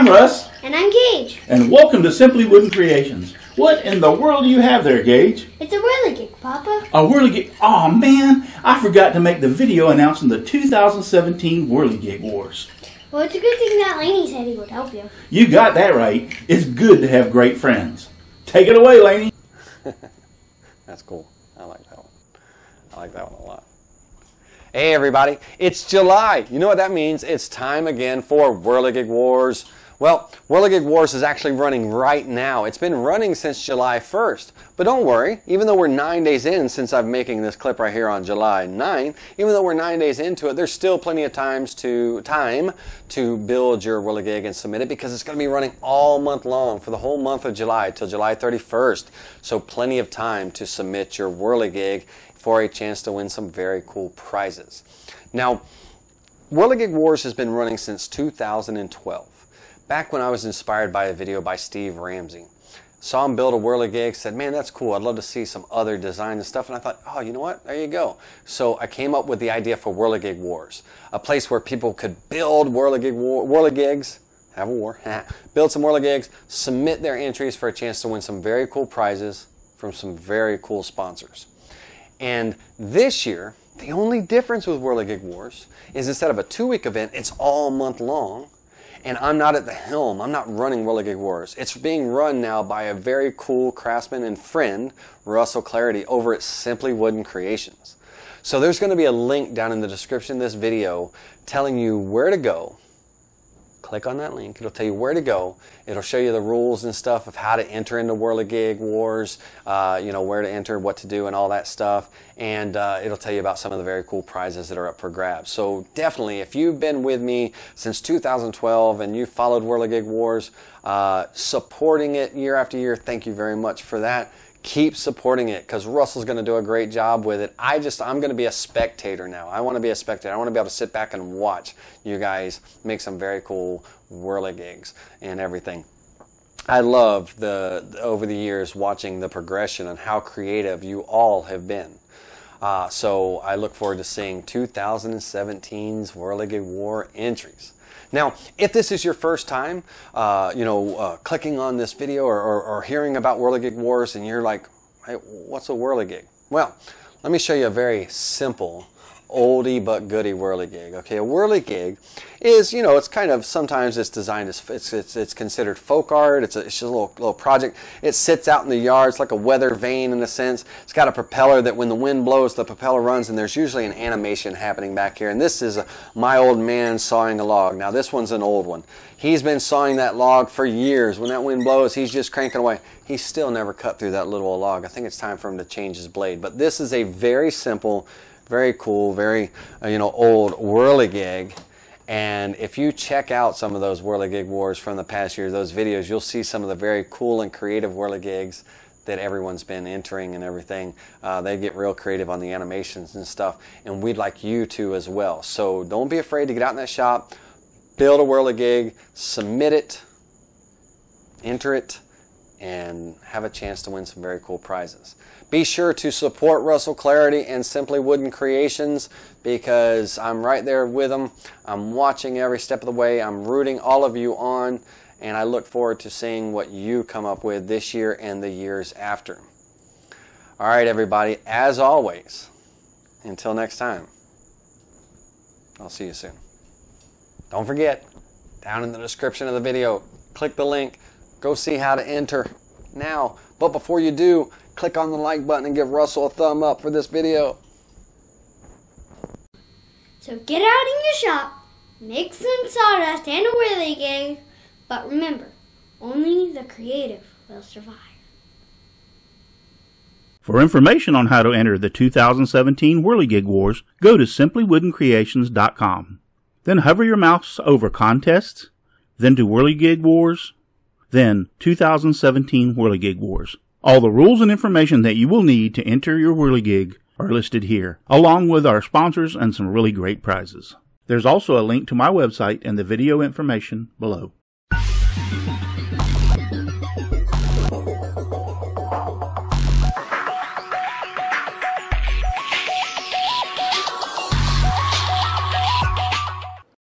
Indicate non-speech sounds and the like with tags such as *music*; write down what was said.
I'm Russ. And I'm Gage. And welcome to Simply Wooden Creations. What in the world do you have there, Gage? It's a whirligig, Papa. A whirligig? Aw, oh, man, I forgot to make the video announcing the 2017 Whirligig Wars. Well, it's a good thing that Laney said he would help you. You got that right. It's good to have great friends. Take it away, Laney. *laughs* That's cool. I like that one. I like that one a lot. Hey, everybody. It's July. You know what that means? It's time again for Whirligig Wars. Well, Whirligig Wars is actually running right now. It's been running since July 1st. But don't worry, even though we're nine days in since I'm making this clip right here on July 9, even though we're nine days into it, there's still plenty of times to time to build your Whirligig and submit it because it's going to be running all month long for the whole month of July till July 31st. So plenty of time to submit your Whirligig for a chance to win some very cool prizes. Now, Whirligig Wars has been running since 2012 back when I was inspired by a video by Steve Ramsey. Saw him build a whirligig, said, man, that's cool. I'd love to see some other designs and stuff. And I thought, oh, you know what? There you go. So I came up with the idea for Whirligig Wars, a place where people could build whirligig war- whirligigs, have a war, *laughs* build some whirligigs, submit their entries for a chance to win some very cool prizes from some very cool sponsors. And this year, the only difference with Whirligig Wars is instead of a two week event, it's all month long and I'm not at the helm. I'm not running World of Wars. It's being run now by a very cool craftsman and friend, Russell Clarity, over at Simply Wooden Creations. So there's going to be a link down in the description of this video telling you where to go, click on that link. It'll tell you where to go. It'll show you the rules and stuff of how to enter into WhirliGig Wars, uh, you know, where to enter, what to do, and all that stuff. And uh, it'll tell you about some of the very cool prizes that are up for grabs. So definitely, if you've been with me since 2012 and you have followed WhirliGig Wars, uh, supporting it year after year, thank you very much for that keep supporting it because Russell's going to do a great job with it. I just, I'm going to be a spectator now. I want to be a spectator. I want to be able to sit back and watch you guys make some very cool whirligigs and everything. I love the over the years watching the progression and how creative you all have been. Uh, so I look forward to seeing 2017's Whirligig War entries. Now, if this is your first time, uh, you know, uh, clicking on this video or, or, or, hearing about Whirligig Wars and you're like, hey, what's a Whirligig? Well, let me show you a very simple oldie but goodie whirligig. Okay, a whirligig is you know it's kind of sometimes it's designed as it's it's, it's considered folk art. It's, a, it's just a little little project. It sits out in the yard. It's like a weather vane in a sense. It's got a propeller that when the wind blows, the propeller runs, and there's usually an animation happening back here. And this is a, my old man sawing a log. Now this one's an old one. He's been sawing that log for years. When that wind blows, he's just cranking away. He's still never cut through that little log. I think it's time for him to change his blade. But this is a very simple very cool, very uh, you know old whirligig. And if you check out some of those whirligig wars from the past year, those videos, you'll see some of the very cool and creative whirligigs that everyone's been entering and everything. Uh, they get real creative on the animations and stuff, and we'd like you to as well. So don't be afraid to get out in that shop, build a whirligig, submit it, enter it, and have a chance to win some very cool prizes. Be sure to support Russell Clarity and Simply Wooden Creations because I'm right there with them. I'm watching every step of the way. I'm rooting all of you on, and I look forward to seeing what you come up with this year and the years after. All right, everybody, as always, until next time, I'll see you soon. Don't forget, down in the description of the video, click the link go see how to enter now. But before you do, click on the like button and give Russell a thumb up for this video. So get out in your shop, make some sawdust and a whirly gig, but remember, only the creative will survive. For information on how to enter the 2017 Whirligig Wars, go to simplywoodencreations.com. Then hover your mouse over Contests, then to Whirligig Wars, then, 2017 Whirligig Wars. All the rules and information that you will need to enter your Whirligig are listed here, along with our sponsors and some really great prizes. There's also a link to my website and the video information below.